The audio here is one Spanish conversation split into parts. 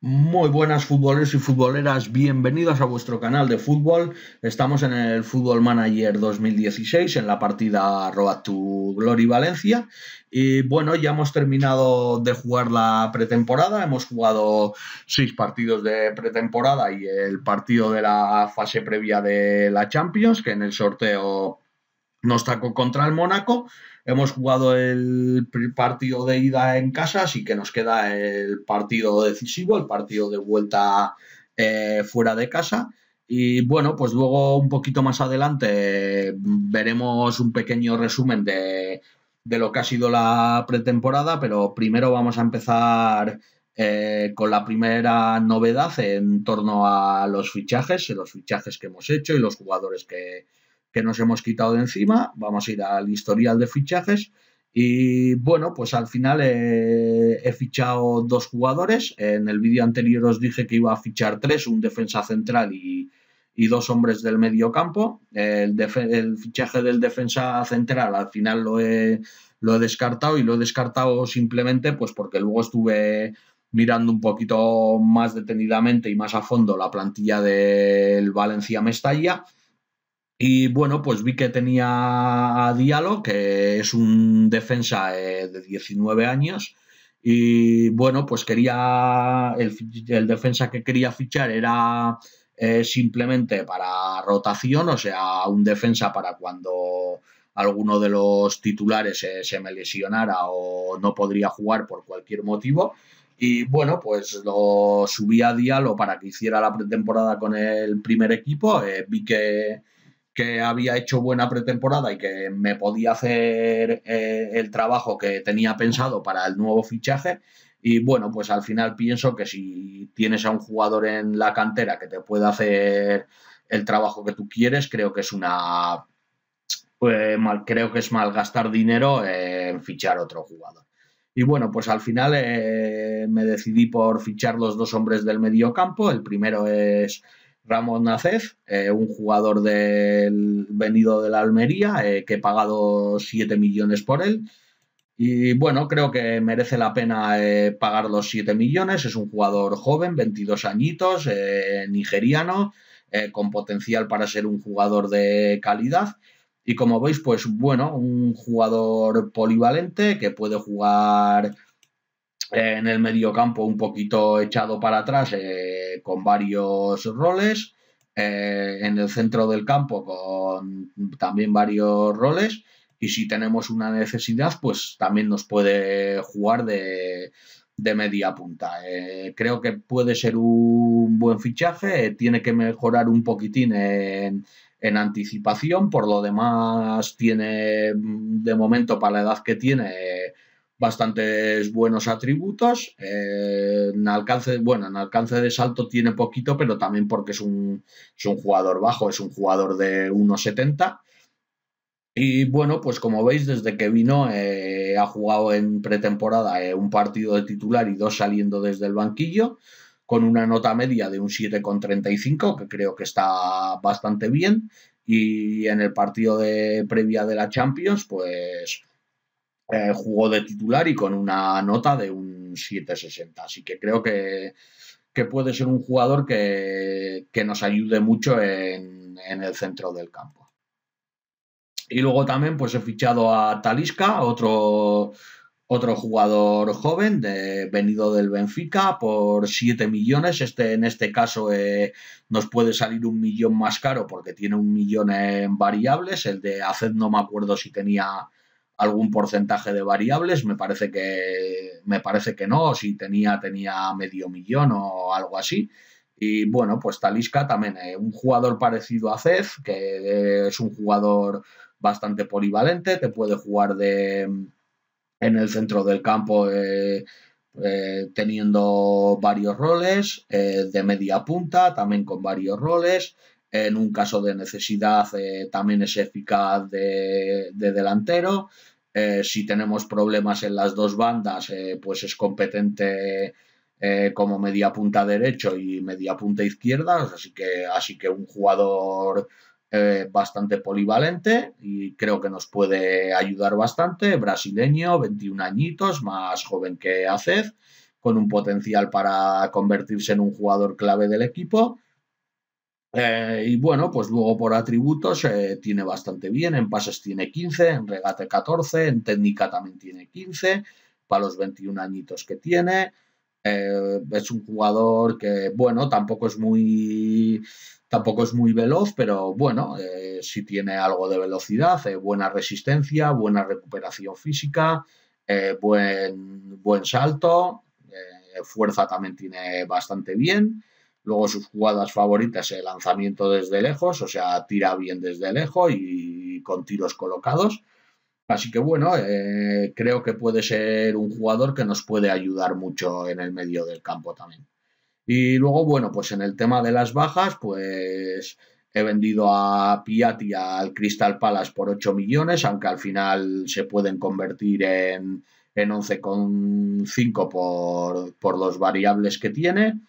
Muy buenas futboleros y futboleras, bienvenidos a vuestro canal de fútbol. Estamos en el Fútbol Manager 2016 en la partida Road to Glory Valencia. Y bueno, ya hemos terminado de jugar la pretemporada, hemos jugado seis partidos de pretemporada y el partido de la fase previa de la Champions, que en el sorteo nos tacó contra el Mónaco. Hemos jugado el partido de ida en casa, así que nos queda el partido decisivo, el partido de vuelta eh, fuera de casa. Y bueno, pues luego un poquito más adelante veremos un pequeño resumen de, lo que ha sido la pretemporada, pero primero vamos a empezar eh, con la primera novedad en torno a los fichajes, los fichajes que hemos hecho y los jugadores que, que nos hemos quitado de encima. Vamos a ir al historial de fichajes. Y bueno, pues al final eh, he, fichado dos jugadores. En el vídeo anterior os dije que iba a fichar tres, un defensa central y, y dos hombres del medio campo. El, el, fichaje del defensa central al final lo he, lo he descartado y lo he descartado simplemente pues porque luego estuve mirando un poquito más detenidamente y más a fondo la plantilla del Valencia Mestalla y bueno, pues vi que tenía a Diallo, que es un defensa eh, de 19 años. Y bueno, pues quería. El, defensa que quería fichar era eh, simplemente para rotación, o sea, un defensa para cuando alguno de los titulares eh, se me lesionara o no podría jugar por cualquier motivo. Y bueno, pues lo subí a Dialo para que hiciera la pretemporada con el primer equipo. vi que que había hecho buena pretemporada y que me podía hacer eh, el trabajo que tenía pensado para el nuevo fichaje. Y bueno, pues al final pienso que si tienes a un jugador en la cantera que te pueda hacer el trabajo que tú quieres, creo que es una. Eh, mal, creo que es malgastar dinero en fichar otro jugador. Y bueno, pues al final eh, me decidí por fichar los dos hombres del mediocampo. El primero es Ramón Nacef, eh, un jugador del, venido de la Almería, eh, que he pagado 7 millones por él. Y bueno, creo que merece la pena eh, pagar los 7 millones. Es un jugador joven, 22 añitos, nigeriano, con potencial para ser un jugador de calidad. Y como veis, pues bueno, un jugador polivalente que puede jugar en el mediocampo un poquito echado para atrás eh, con varios roles, eh, en el centro del campo con también varios roles y si tenemos una necesidad pues también nos puede jugar de, media punta. Eh, creo que puede ser un buen fichaje, tiene que mejorar un poquitín en, en anticipación, por lo demás tiene de momento para la edad que tiene bastantes buenos atributos. Eh, en alcance, bueno, en alcance de salto tiene poquito, pero también porque es un, jugador bajo, es un jugador de 1,70. Y bueno, pues como veis, desde que vino eh, ha jugado en pretemporada eh, un partido de titular y dos saliendo desde el banquillo, con una nota media de un 7,35, que creo que está bastante bien. Y en el partido de previa de la Champions, pues eh, jugó de titular y con una nota de un 7,60. Así que creo que, puede ser un jugador que, nos ayude mucho en, el centro del campo. Y luego también pues he fichado a Talisca, otro, otro jugador joven de, venido del Benfica por 7 millones. Este, en este caso eh, nos puede salir un millón más caro porque tiene un millón en variables. El de Aced no me acuerdo si tenía algún porcentaje de variables, me parece que me parece que no, si tenía tenía medio millón o algo así. Y bueno, pues Talisca también, eh, un jugador parecido a Cez, que es un jugador bastante polivalente, te puede jugar de en el centro del campo eh, eh, teniendo varios roles, de media punta también con varios roles, en un caso de necesidad eh, también es eficaz de, delantero. Eh, si tenemos problemas en las dos bandas, eh, pues es competente como media punta derecho y media punta izquierda, así que, así que un jugador bastante polivalente y creo que nos puede ayudar bastante. Brasileño, 21 añitos, más joven que Aced. con un potencial para convertirse en un jugador clave del equipo eh, y bueno, pues luego por atributos eh, tiene bastante bien, en pases tiene 15, en regate 14, en técnica también tiene 15, para los 21 añitos que tiene. Eh, es un jugador que, bueno, tampoco es muy, tampoco es muy veloz, pero bueno, sí tiene algo de velocidad, buena resistencia, buena recuperación física, buen, buen salto, fuerza también tiene bastante bien. Luego sus jugadas favoritas, el lanzamiento desde lejos, o sea, tira bien desde lejos y con tiros colocados. Así que bueno, eh, creo que puede ser un jugador que nos puede ayudar mucho en el medio del campo también. Y luego, bueno, pues en el tema de las bajas, pues he vendido a Piatti al Crystal Palace por 8 millones, aunque al final se pueden convertir en, en 11,5 por, por los variables que tiene.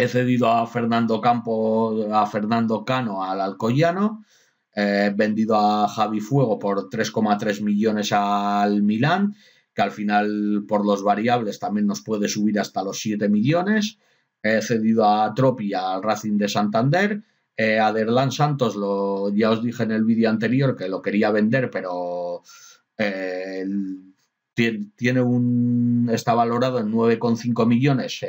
He cedido a Fernando Campo, a Fernando Cano, al Alcoyano. Eh, he vendido a Javi Fuego por 3,3 millones al Milán, que al final por los variables también nos puede subir hasta los 7 millones. He cedido a Tropi al Racing de Santander. Eh, a Derlan Santos, lo, ya os dije en el vídeo anterior que lo quería vender, pero eh, tiene un, está valorado en 9,5 millones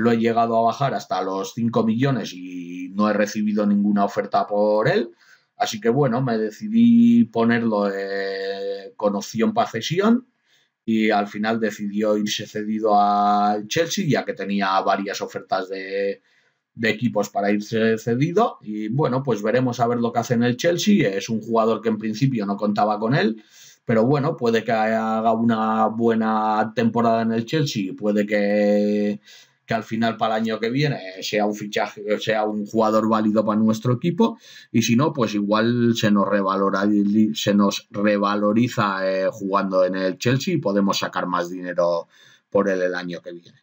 lo he llegado a bajar hasta los 5 millones y no he recibido ninguna oferta por él. Así que bueno, me decidí ponerlo eh, con opción para cesión y al final decidió irse cedido al Chelsea ya que tenía varias ofertas de, de equipos para irse cedido y bueno, pues veremos a ver lo que hace en el Chelsea. Es un jugador que en principio no contaba con él, pero bueno, puede que haga una buena temporada en el Chelsea, puede que que al final para el año que viene sea un fichaje, sea un jugador válido para nuestro equipo, y si no, pues igual se nos revalora, se nos revaloriza eh, jugando en el Chelsea y podemos sacar más dinero por él el año que viene.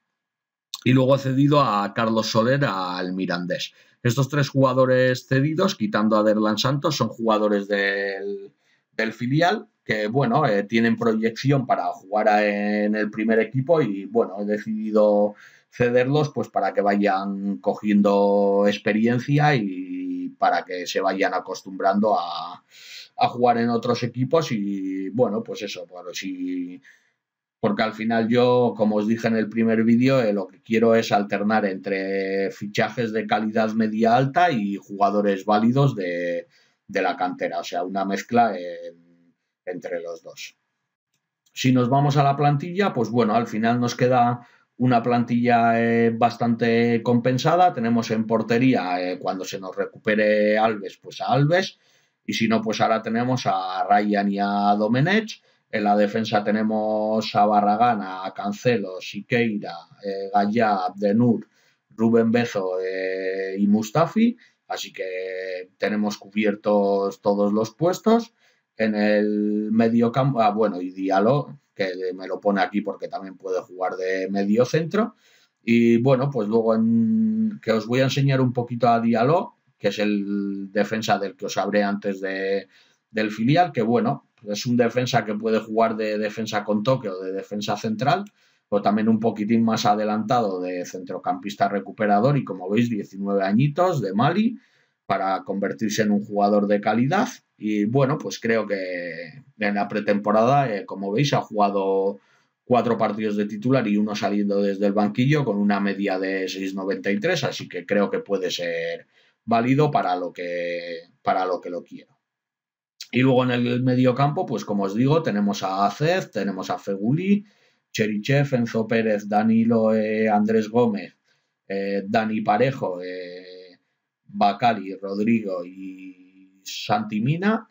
Y luego cedido a Carlos Soler al Mirandés. Estos tres jugadores cedidos, quitando a Derlan Santos, son jugadores del, filial que bueno, eh, tienen proyección para jugar en el primer equipo y bueno, he decidido cederlos pues para que vayan cogiendo experiencia y para que se vayan acostumbrando a, jugar en otros equipos y bueno, pues eso, bueno, si porque al final yo, como os dije en el primer vídeo, eh, lo que quiero es alternar entre fichajes de calidad media alta y jugadores válidos de, de la cantera, o sea, una mezcla entre los dos. Si nos vamos a la plantilla, pues bueno, al final nos queda una plantilla eh, bastante compensada. Tenemos en portería, eh, cuando se nos recupere Alves, pues a Alves. Y si no, pues ahora tenemos a Ryan y a Domenech. En la defensa tenemos a Barragán, a Cancelo, Siqueira, eh, Gallá, Abdenur, Rubén Bezo eh, y Mustafi. Así que tenemos cubiertos todos los puestos. En el medio campo, ah, bueno, y Diallo, que me lo pone aquí porque también puede jugar de medio centro. Y bueno, pues luego en, que os voy a enseñar un poquito a Diallo, que es el defensa del que os hablé antes de, del filial, que bueno, es un defensa que puede jugar de defensa con toque o de defensa central, o también un poquitín más adelantado de centrocampista recuperador y como veis 19 añitos de Mali para convertirse en un jugador de calidad. Y bueno, pues creo que en la pretemporada, eh, como veis, ha jugado cuatro partidos de titular y uno saliendo desde el banquillo con una media de 6.93, así que creo que puede ser válido para lo que, para lo, que lo quiero. Y luego en el mediocampo, pues como os digo, tenemos a Acez, tenemos a Feguli, Cherichev, Enzo Pérez, Danilo eh, Andrés Gómez, eh, Dani Parejo, Bacali, Rodrigo y Santimina. Mina.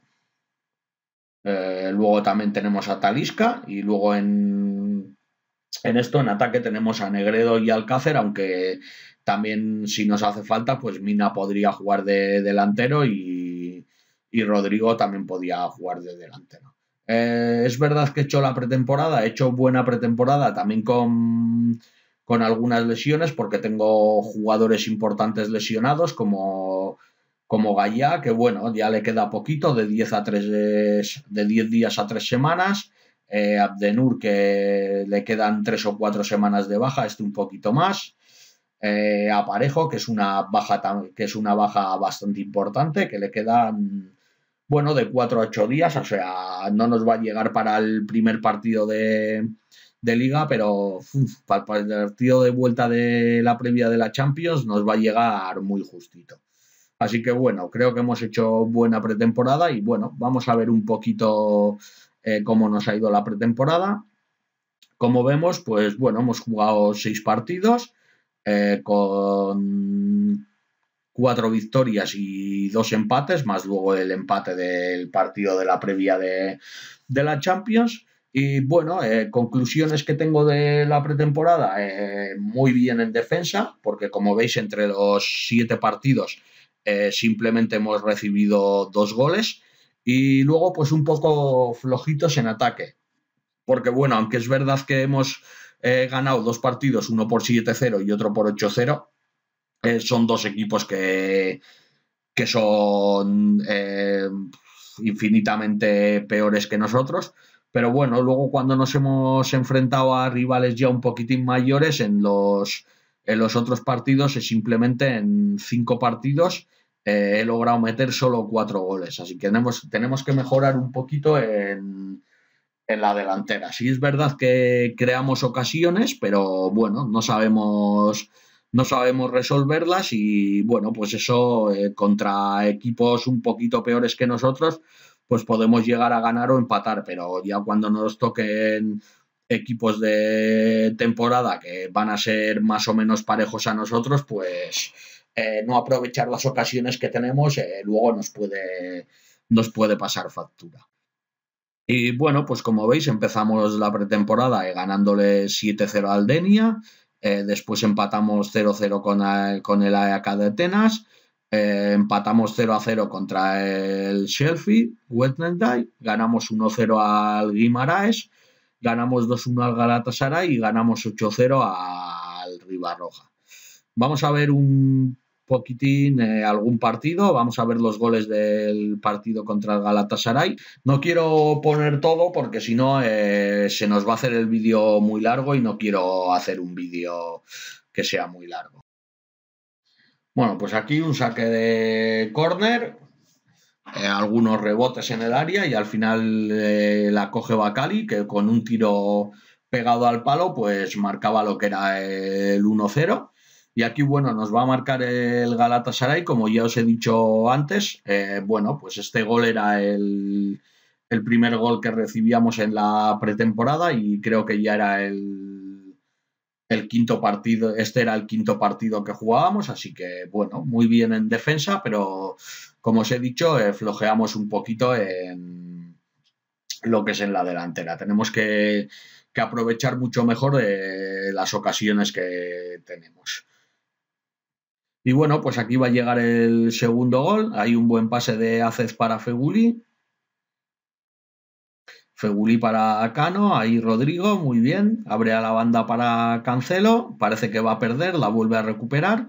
Eh, luego también tenemos a Talisca y luego en, en esto, en ataque, tenemos a Negredo y Alcácer, aunque también si nos hace falta, pues Mina podría jugar de delantero y, Rodrigo también podía jugar de delantero. Eh, es verdad que he hecho la pretemporada, he hecho buena pretemporada también con con algunas lesiones porque tengo jugadores importantes lesionados como, como que bueno, ya le queda poquito, de 10, a 3, de 10 días a 3 semanas. Eh, Abdenur, que le quedan 3 o 4 semanas de baja, este un poquito más. Eh, Aparejo, que es, una baja, que es una baja bastante importante, que le quedan bueno, de 4 a 8 días, o sea, no nos va a llegar para el primer partido de, de liga, pero para el partido de vuelta de la previa de la Champions nos va a llegar muy justito. Así que bueno, creo que hemos hecho buena pretemporada y bueno, vamos a ver un poquito eh, cómo nos ha ido la pretemporada. Como vemos, pues bueno, hemos jugado seis partidos eh, con cuatro victorias y dos empates, más luego el empate del partido de la previa de, de la Champions. Y bueno, eh, conclusiones que tengo de la pretemporada, eh, muy bien en defensa, porque como veis entre los siete partidos eh, simplemente hemos recibido dos goles y luego pues un poco flojitos en ataque. Porque bueno, aunque es verdad que hemos ganado dos partidos, uno por 7-0 y otro por 8-0, son dos equipos que, que son infinitamente peores que nosotros pero bueno, luego cuando nos hemos enfrentado a rivales ya un poquitín mayores en los, en los otros partidos, es simplemente en cinco partidos eh, he logrado meter solo cuatro goles. Así que tenemos, tenemos que mejorar un poquito en, la delantera. Sí es verdad que creamos ocasiones, pero bueno, no sabemos no sabemos resolverlas y bueno, pues eso eh, contra equipos un poquito peores que nosotros, pues podemos llegar a ganar o empatar, pero ya cuando nos toquen equipos de temporada que van a ser más o menos parejos a nosotros, pues eh, no aprovechar las ocasiones que tenemos eh, luego nos puede, nos puede pasar factura. Y bueno, pues como veis empezamos la pretemporada eh, ganándole 7-0 al Denia, después empatamos 0-0 con, con el AEK de Atenas, eh, empatamos 0 a 0 contra el Sheffield Wednesday, ganamos 1 0 al Guimaraes, ganamos 2 1 al Galatasaray y ganamos 8 0 al Ribarroja. Vamos a ver un poquitín eh, algún partido, vamos a ver los goles del partido contra el Galatasaray. No quiero poner todo porque si no eh, se nos va a hacer el vídeo muy largo y no quiero hacer un vídeo que sea muy largo. Bueno, pues aquí un saque de córner, eh, algunos rebotes en el área y al final eh, la coge Bacali, que con un tiro pegado al palo, pues marcaba lo que era el 1-0. Y aquí, bueno, nos va a marcar el Galatasaray, como ya os he dicho antes. Eh, bueno, pues este gol era el primer gol que recibíamos en la pretemporada y creo que ya era el el quinto partido, este era el quinto partido que jugábamos, así que bueno, muy bien en defensa, pero como os he dicho, eh, flojeamos un poquito en lo que es en la delantera. Tenemos que, aprovechar mucho mejor eh, las ocasiones que tenemos. Y bueno, pues aquí va a llegar el segundo gol. Hay un buen pase de ACES para Feguli. Feguli para Cano, ahí Rodrigo, muy bien. Abre a la banda para Cancelo, parece que va a perder, la vuelve a recuperar.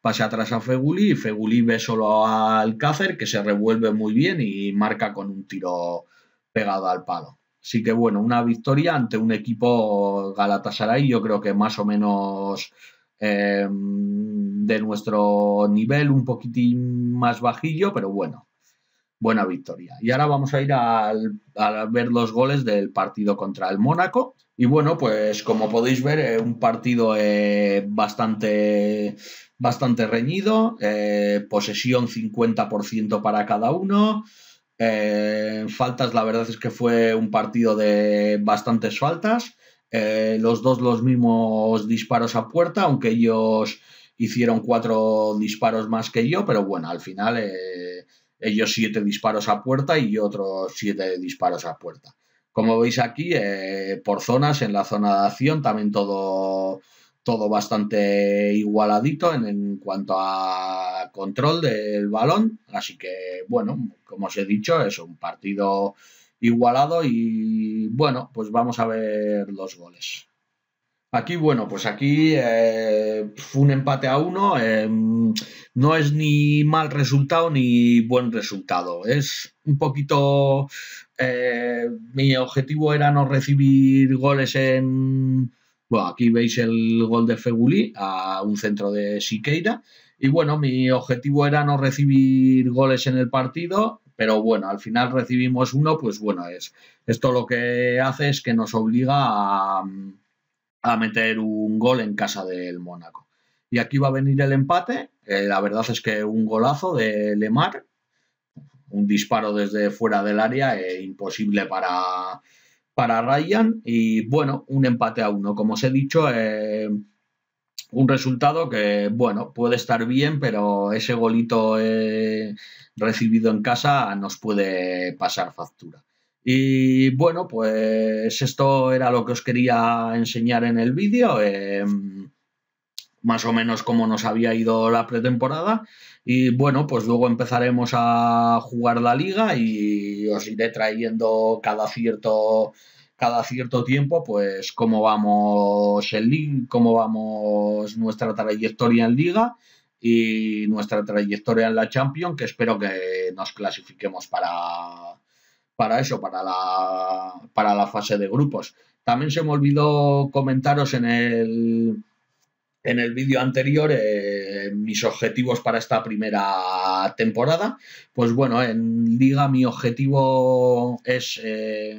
pase atrás a Feguli y Feguli ve solo al Cácer que se revuelve muy bien y marca con un tiro pegado al palo. Así que bueno, una victoria ante un equipo Galatasaray, yo creo que más o menos eh, de nuestro nivel, un poquitín más bajillo, pero bueno, buena victoria. Y ahora vamos a ir a, ver los goles del partido contra el Mónaco. Y bueno, pues como podéis ver, eh, un partido eh, bastante, bastante reñido, eh, posesión 50% para cada uno. faltas, la verdad es que fue un partido de bastantes faltas. los dos los mismos disparos a puerta, aunque ellos hicieron cuatro disparos más que yo, pero bueno, al final ellos siete disparos a puerta y otros siete disparos a puerta. Como veis aquí, eh, por zonas, en la zona de acción también todo, todo bastante igualadito en, cuanto a control del balón. Así que, bueno, como os he dicho, es un partido igualado y, bueno, pues vamos a ver los goles. Aquí, bueno, pues aquí eh, fue un empate a uno. Em, no es ni mal resultado ni buen resultado. Es un poquito... Eh, mi objetivo era no recibir goles en... Bueno, aquí veis el gol de Fegulí a un centro de Siqueira. Y bueno, mi objetivo era no recibir goles en el partido, pero bueno, al final recibimos uno, pues bueno, es esto lo que hace es que nos obliga a, a meter un gol en casa del Mónaco. Y aquí va a venir el empate eh, la verdad es que un golazo de Lemar, un disparo desde fuera del área eh, imposible para, para Ryan y bueno, un empate a uno. Como os he dicho, eh, un resultado que bueno, puede estar bien, pero ese golito recibido en casa nos puede pasar factura. Y bueno, pues esto era lo que os quería enseñar en el vídeo. Em, más o menos como nos había ido la pretemporada. Y bueno, pues luego empezaremos a jugar la liga y os iré trayendo cada cierto, cada cierto tiempo, pues cómo vamos el link, cómo vamos nuestra trayectoria en liga y nuestra trayectoria en la Champions, que espero que nos clasifiquemos para, para eso, para la, para la fase de grupos. También se me olvidó comentaros en el en el vídeo anterior eh, mis objetivos para esta primera temporada. Pues bueno, en liga mi objetivo es eh,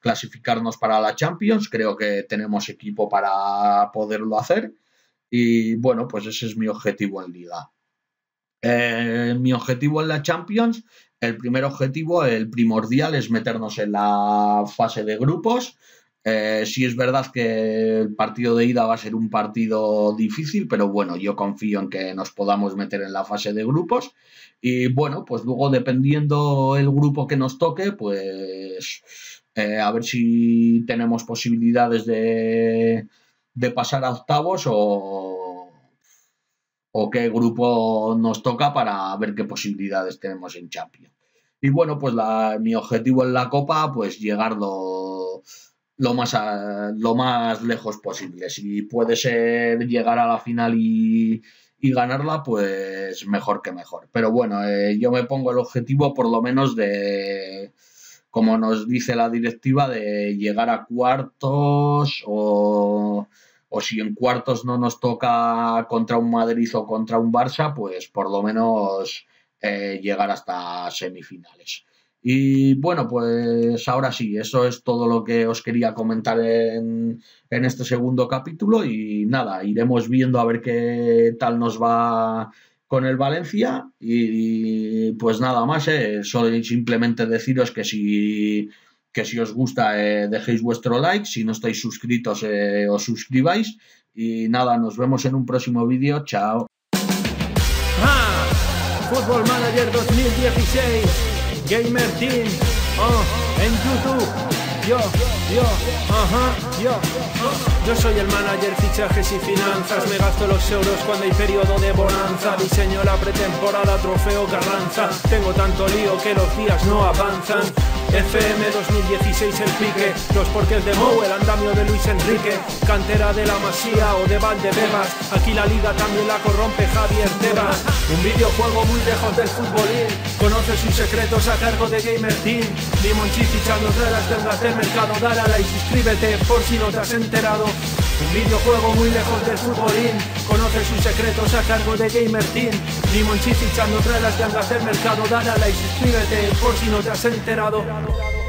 clasificarnos para la Champions. Creo que tenemos equipo para poderlo hacer. Y bueno, pues ese es mi objetivo en liga. Eh, mi objetivo en la Champions, el primer objetivo, el primordial, es meternos en la fase de grupos eh, si es verdad que el partido de ida va a ser un partido difícil, pero bueno, yo confío en que nos podamos meter en la fase de grupos. Y bueno, pues luego dependiendo el grupo que nos toque, pues eh, a ver si tenemos posibilidades de, pasar a octavos o, o qué grupo nos toca para ver qué posibilidades tenemos en Champions. Y bueno, pues mi objetivo en la Copa, pues llegar los lo más, lo más lejos posible. Si puede ser llegar a la final y, ganarla, pues mejor que mejor. Pero bueno, eh, yo me pongo el objetivo por lo menos de, como nos dice la directiva, de llegar a cuartos o, si en cuartos no nos toca contra un Madrid o contra un Barça, pues por lo menos eh, llegar hasta semifinales. Y bueno, pues ahora sí, eso es todo lo que os quería comentar en, este segundo capítulo y nada, iremos viendo a ver qué tal nos va con el Valencia y, pues nada más, eh, solo simplemente deciros que si, si os gusta eh, dejéis vuestro like, si no estáis suscritos eh, os suscribáis y nada, nos vemos en un próximo vídeo, chao. 2016 ah, Gamer Team oh, en YouTube. Yo, yo yo. soy el manager, fichajes y finanzas. Me gasto los euros cuando hay periodo de bonanza. Diseño la pretemporada, trofeo Carranza. Tengo tanto lío que los días no avanzan. FM 2016 el pique, los porques de Mou, el andamio de Luis Enrique, cantera de la Masía o de Valdebebas, aquí la liga también la corrompe Javier Tebas, un videojuego muy lejos del futbolín, conoce sus secretos a cargo de Gamer Team, Limon fichando de las deudas del mercado, a y suscribe suscríbete por si no te has enterado. Un videojuego muy lejos del futbolín, conoce sus secretos a cargo de Gamer Team. y echando tras las gangas del mercado, dale a like, suscríbete por si no te has enterado.